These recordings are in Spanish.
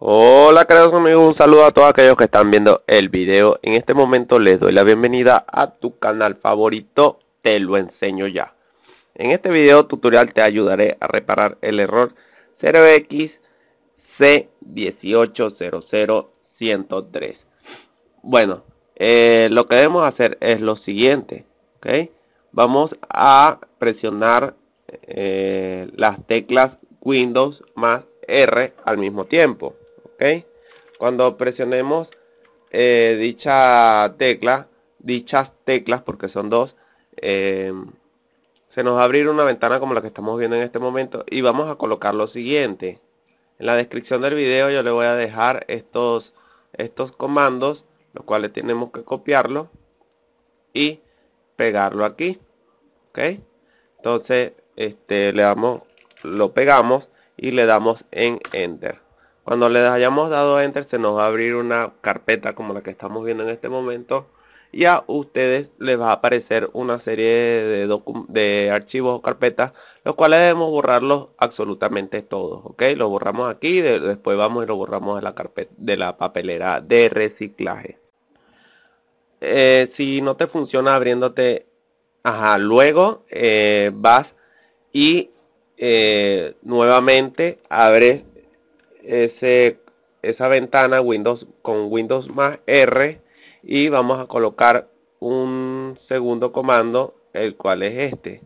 Hola queridos amigos, un saludo a todos aquellos que están viendo el video. En este momento les doy la bienvenida a tu canal favorito, te lo enseño ya. En este video tutorial te ayudaré a reparar el error 0xC1800103. Bueno, eh, lo que debemos hacer es lo siguiente, Vamos a presionar eh, las teclas Windows más R al mismo tiempo. Cuando presionemos eh, dicha tecla, dichas teclas, porque son dos, eh, se nos va a abrir una ventana como la que estamos viendo en este momento y vamos a colocar lo siguiente. En la descripción del video yo le voy a dejar estos, estos comandos, los cuales tenemos que copiarlo y pegarlo aquí. Entonces, este, le damos, lo pegamos y le damos en Enter. Cuando le hayamos dado enter se nos va a abrir una carpeta como la que estamos viendo en este momento y a ustedes les va a aparecer una serie de, archivos o carpetas los cuales debemos borrarlos absolutamente todos ok lo borramos aquí y después vamos y lo borramos de la carpeta de la papelera de reciclaje eh, si no te funciona abriéndote ajá luego eh, vas y eh, nuevamente abres ese, esa ventana Windows con Windows más R y vamos a colocar un segundo comando el cual es este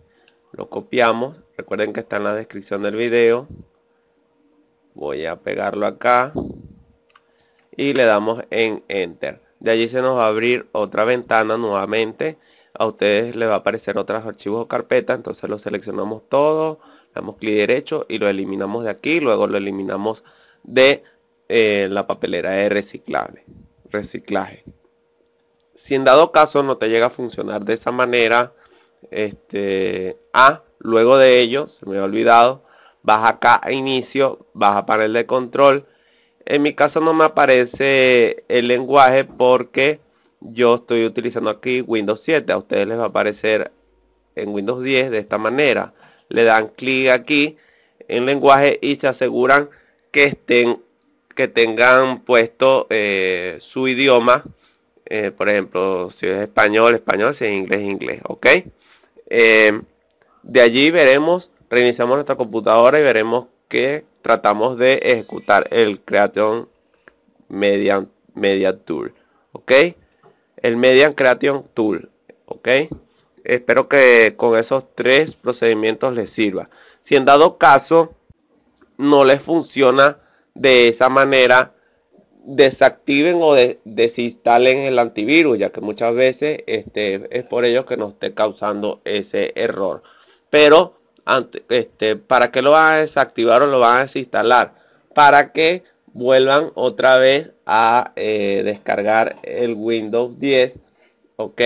lo copiamos recuerden que está en la descripción del video voy a pegarlo acá y le damos en enter de allí se nos va a abrir otra ventana nuevamente a ustedes les va a aparecer otros archivos o carpetas entonces lo seleccionamos todo damos clic derecho y lo eliminamos de aquí luego lo eliminamos de eh, la papelera de reciclable, reciclaje. Si en dado caso no te llega a funcionar de esa manera, este, a luego de ello, se me ha olvidado, vas acá a inicio, vas a panel de control. En mi caso no me aparece el lenguaje porque yo estoy utilizando aquí Windows 7. A ustedes les va a aparecer en Windows 10 de esta manera. Le dan clic aquí en lenguaje y se aseguran que estén que tengan puesto eh, su idioma eh, por ejemplo si es español español si es inglés inglés ok eh, de allí veremos reiniciamos nuestra computadora y veremos que tratamos de ejecutar el creation media, media tool ok el median creation tool ok espero que con esos tres procedimientos les sirva si en dado caso no les funciona de esa manera, desactiven o desinstalen el antivirus, ya que muchas veces este, es por ello que nos esté causando ese error. Pero este, ¿para que lo van a desactivar o lo van a desinstalar? Para que vuelvan otra vez a eh, descargar el Windows 10, ¿ok?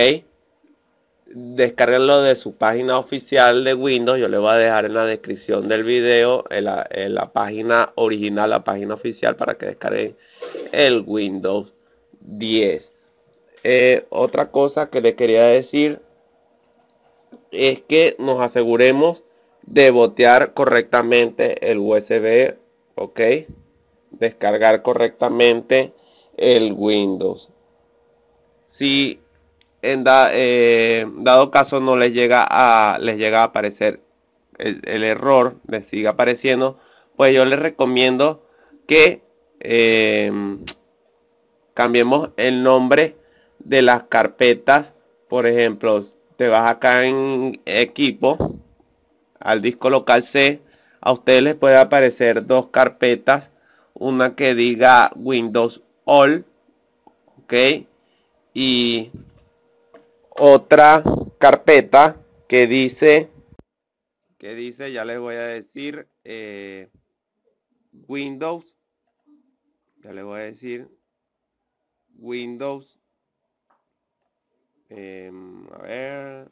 descarguenlo de su página oficial de Windows. Yo le voy a dejar en la descripción del video en la, la página original, la página oficial para que descargue el Windows 10. Eh, otra cosa que le quería decir es que nos aseguremos de botear correctamente el USB, ok, descargar correctamente el Windows. Si en da, eh, dado caso no les llega a les llega a aparecer el, error les siga apareciendo pues yo les recomiendo que eh, cambiemos el nombre de las carpetas por ejemplo te vas acá en equipo al disco local C a ustedes les puede aparecer dos carpetas una que diga Windows All ok y otra carpeta que dice, que dice, ya les voy a decir, eh, Windows, ya les voy a decir, Windows, em, a ver,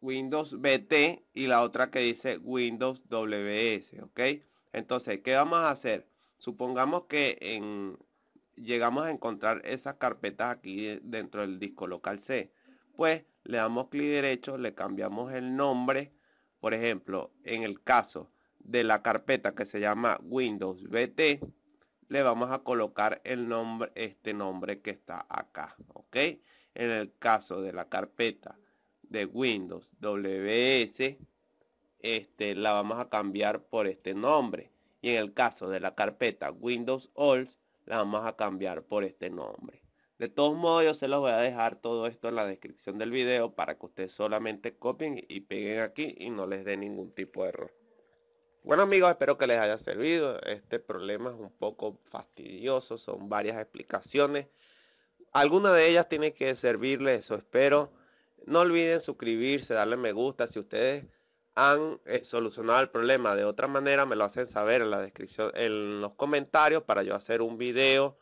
Windows BT y la otra que dice Windows WS, ¿ok? Entonces, ¿qué vamos a hacer? Supongamos que en, llegamos a encontrar esas carpetas aquí dentro del disco local C. Pues le damos clic derecho, le cambiamos el nombre. Por ejemplo, en el caso de la carpeta que se llama Windows BT, le vamos a colocar el nombre, este nombre que está acá. ¿ok? En el caso de la carpeta de Windows WS, este, la vamos a cambiar por este nombre. Y en el caso de la carpeta Windows All la vamos a cambiar por este nombre. De todos modos yo se los voy a dejar todo esto en la descripción del video para que ustedes solamente copien y peguen aquí y no les dé ningún tipo de error. Bueno amigos, espero que les haya servido. Este problema es un poco fastidioso, son varias explicaciones. Alguna de ellas tiene que servirles, eso espero. No olviden suscribirse, darle me gusta si ustedes han eh, solucionado el problema de otra manera, me lo hacen saber en la descripción, en los comentarios para yo hacer un video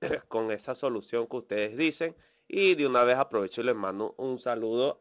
con esa solución que ustedes dicen. Y de una vez aprovecho y les mando un saludo